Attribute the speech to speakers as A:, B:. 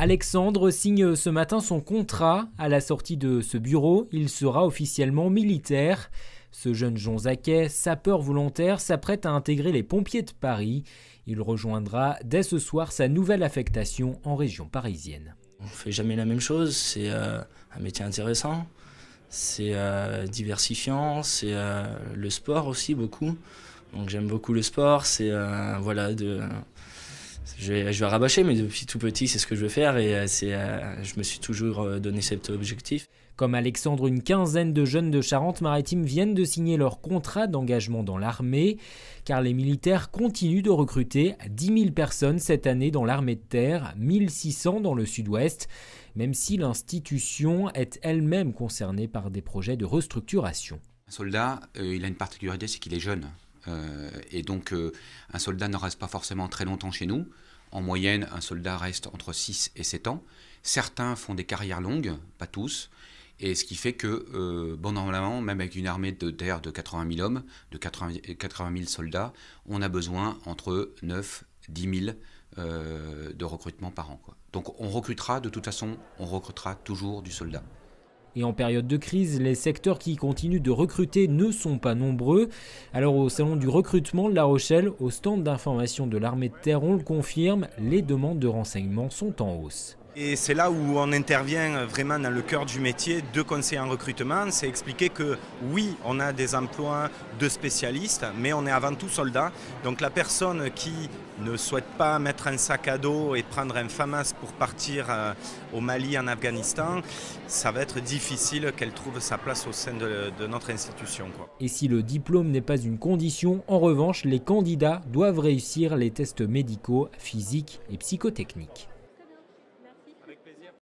A: Alexandre signe ce matin son contrat. À la sortie de ce bureau, il sera officiellement militaire. Ce jeune Jonzaquet, sapeur volontaire, s'apprête à intégrer les pompiers de Paris. Il rejoindra dès ce soir sa nouvelle affectation en région parisienne. On ne fait jamais la même chose, c'est euh, un métier intéressant,
B: c'est euh, diversifiant, c'est euh, le sport aussi beaucoup. Donc j'aime beaucoup le sport, c'est voilà de je vais, je rabâcher, mais depuis tout
A: petit, c'est ce que je veux faire et euh, c'est, euh, je me suis toujours euh, donné cet objectif. Comme Alexandre, une quinzaine de jeunes de Charente-Maritime viennent de signer leur contrat d'engagement dans l'armée, car les militaires continuent de recruter 10 000 personnes cette année dans l'armée de terre, 1600 dans le sud-ouest, même si l'institution est elle-même concernée par des projets de restructuration.
C: Un soldat, il a une particularité, c'est qu'il est jeune. Euh, et donc, euh, un soldat ne reste pas forcément très longtemps chez nous. En moyenne, un soldat reste entre 6 et 7 ans. Certains font des carrières longues, pas tous. Et ce qui fait que, euh, bon normalement, même avec une armée de terre de 80 000 hommes, de 80, 000 soldats, on a besoin entre 9 10 000 de recrutement par an. Quoi. Donc on recrutera, de toute façon, on recrutera toujours du soldat. Et en période de
A: crise, les secteurs qui continuent de recruter ne sont pas nombreux. Alors au salon du recrutement de La Rochelle, au stand d'information de l'armée de terre, on le confirme, les demandes de renseignements sont en hausse.
D: Et c'est là où on intervient vraiment dans le cœur du métier de conseiller en recrutement, c'est expliquer que oui, on a des emplois de spécialistes, mais on est avant tout soldat. Donc la personne qui ne souhaite pas mettre un sac à dos et prendre un FAMAS pour partir euh, au Mali, en Afghanistan, ça va être difficile qu'elle trouve sa place au sein de, notre institution.
A: Et si le diplôme n'est pas une condition, en revanche, les candidats doivent réussir les tests médicaux, physiques et psychotechniques.